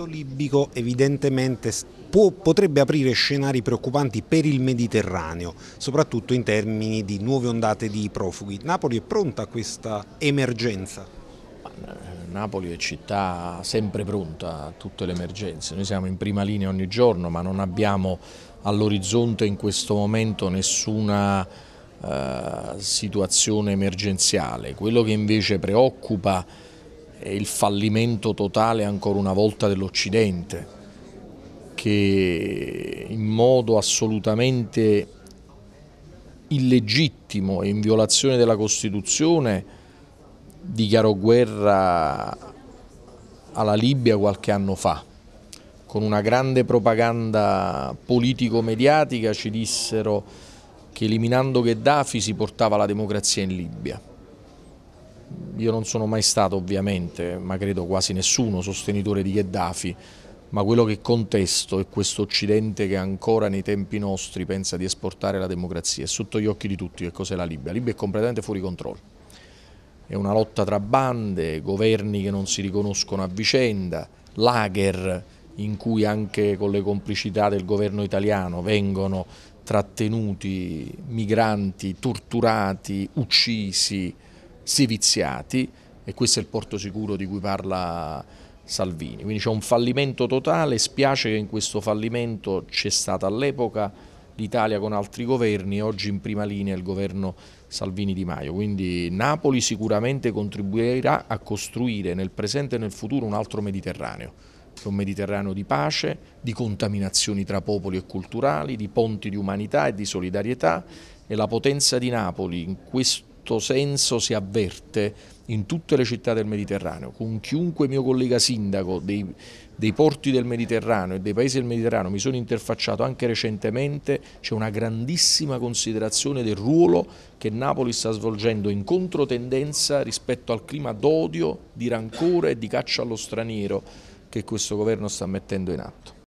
conflitto libico evidentemente può, potrebbe aprire scenari preoccupanti per il Mediterraneo, soprattutto in termini di nuove ondate di profughi. Napoli è pronta a questa emergenza? Eh, Napoli è città sempre pronta a tutte le emergenze, noi siamo in prima linea ogni giorno ma non abbiamo all'orizzonte in questo momento nessuna eh, situazione emergenziale. Quello che invece preoccupa è il fallimento totale ancora una volta dell'Occidente che in modo assolutamente illegittimo e in violazione della Costituzione dichiarò guerra alla Libia qualche anno fa. Con una grande propaganda politico-mediatica ci dissero che eliminando Gheddafi si portava la democrazia in Libia io non sono mai stato ovviamente, ma credo quasi nessuno, sostenitore di Gheddafi, ma quello che contesto è questo Occidente che ancora nei tempi nostri pensa di esportare la democrazia. È sotto gli occhi di tutti che cos'è la Libia. La Libia è completamente fuori controllo. È una lotta tra bande, governi che non si riconoscono a vicenda, lager in cui anche con le complicità del governo italiano vengono trattenuti migranti, torturati, uccisi, seviziati e questo è il porto sicuro di cui parla Salvini. Quindi c'è un fallimento totale, spiace che in questo fallimento c'è stata all'epoca l'Italia con altri governi, oggi in prima linea il governo Salvini Di Maio, quindi Napoli sicuramente contribuirà a costruire nel presente e nel futuro un altro Mediterraneo è un Mediterraneo di pace, di contaminazioni tra popoli e culturali, di ponti di umanità e di solidarietà e la potenza di Napoli in questo senso si avverte in tutte le città del Mediterraneo, con chiunque mio collega sindaco dei, dei porti del Mediterraneo e dei paesi del Mediterraneo mi sono interfacciato anche recentemente, c'è una grandissima considerazione del ruolo che Napoli sta svolgendo in controtendenza rispetto al clima d'odio, di rancore e di caccia allo straniero che questo governo sta mettendo in atto.